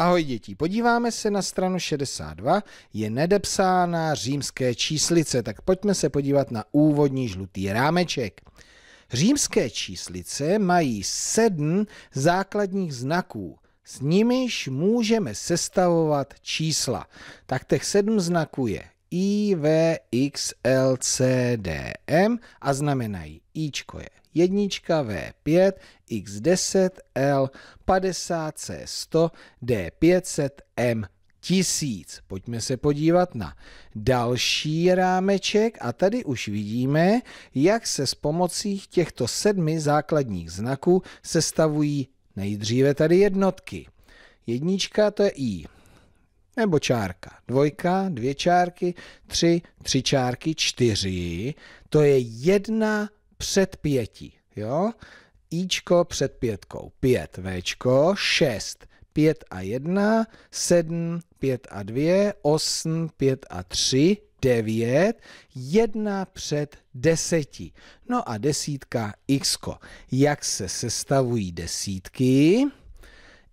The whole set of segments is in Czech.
Ahoj děti, podíváme se na stranu 62, je nedepsána římské číslice, tak pojďme se podívat na úvodní žlutý rámeček. Římské číslice mají sedm základních znaků, s nimiž můžeme sestavovat čísla. Tak těch sedm znaků je IVXLCDM a znamenají Ičko je jednička V5, X10, L50, C100, D500, M Tisíc. Pojďme se podívat na další rámeček a tady už vidíme, jak se s pomocí těchto sedmi základních znaků sestavují nejdříve tady jednotky. Jednička to je I, nebo čárka. Dvojka, dvě čárky, tři, tři čárky, čtyři. To je jedna před pěti. Jo? Ičko před pětkou, pět, Včko, šest, pět a jedna, sedm, pět a dvě, osm, pět a tři, 9, 1 před 10. No a desítka x. -ko. Jak se sestavují desítky?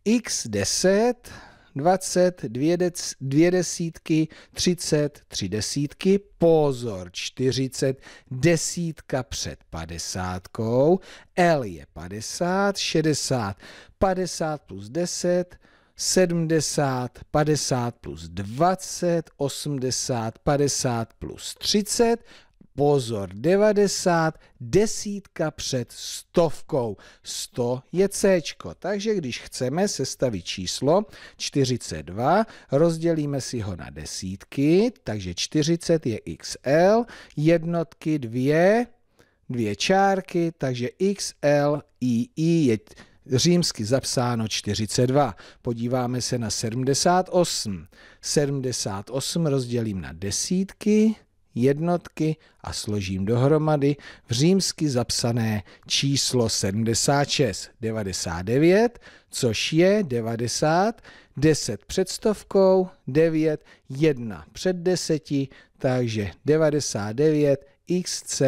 x10 20, dvě, dec, dvě desítky, 30, tři desítky, pozor, 40, desítka před padesátkou, L je 50, 60, 50 plus 10, 70, 50 plus 20, 80, 50 plus 30 pozor, 90, desítka před stovkou. 100 je C. Takže když chceme sestavit číslo 42, rozdělíme si ho na desítky, takže 40 je XL, jednotky dvě, dvě čárky, takže XL, II je římsky zapsáno 42. Podíváme se na 78. 78 rozdělím na desítky, jednotky a složím dohromady v římsky zapsané číslo 76 99, což je 90, 10 před stovkou, 9, 1 před 10, takže 99 xc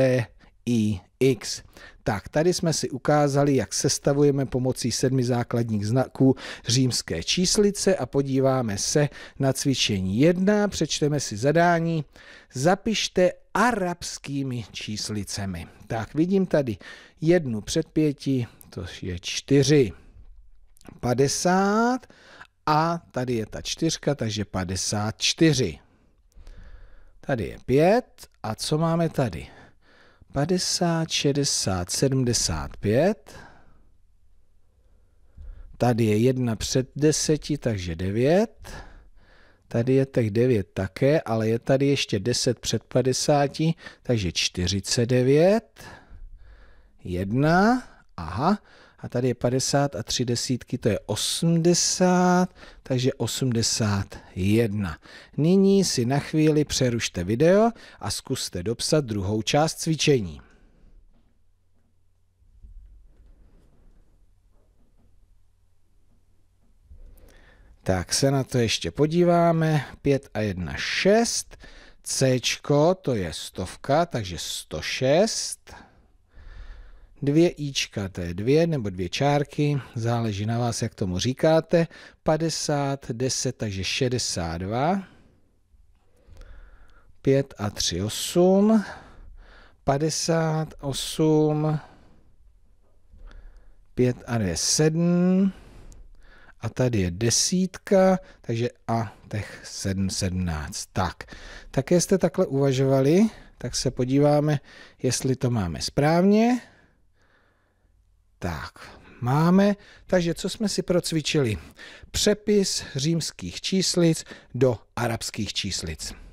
i x. Tak, tady jsme si ukázali, jak sestavujeme pomocí sedmi základních znaků římské číslice a podíváme se na cvičení 1, přečteme si zadání, zapište arabskými číslicemi. Tak, vidím tady jednu před pěti, to je čtyři. 50 a tady je ta čtyřka, takže 54. Tady je 5 a co máme tady? 50, 60, 75. Tady je jedna před deseti, takže 9. Tady je těch 9 také, ale je tady ještě 10 před 50, takže 49. 1. Aha, a tady je 50 a 3 desítky, to je 80, takže 81. Nyní si na chvíli přerušte video a zkuste dopsat druhou část cvičení. Tak se na to ještě podíváme. 5 a 1, 6. C, to je stovka, takže 106 dvě ička, to je dvě nebo dvě čárky, záleží na vás, jak tomu říkáte, 50, 10, takže 62, 5 a 3, 8, 58, 5 a 2, 7, a tady je desítka, takže a těch 7, 17. Tak, také jste takhle uvažovali, tak se podíváme, jestli to máme správně. Tak, máme, takže co jsme si procvičili? Přepis římských číslic do arabských číslic.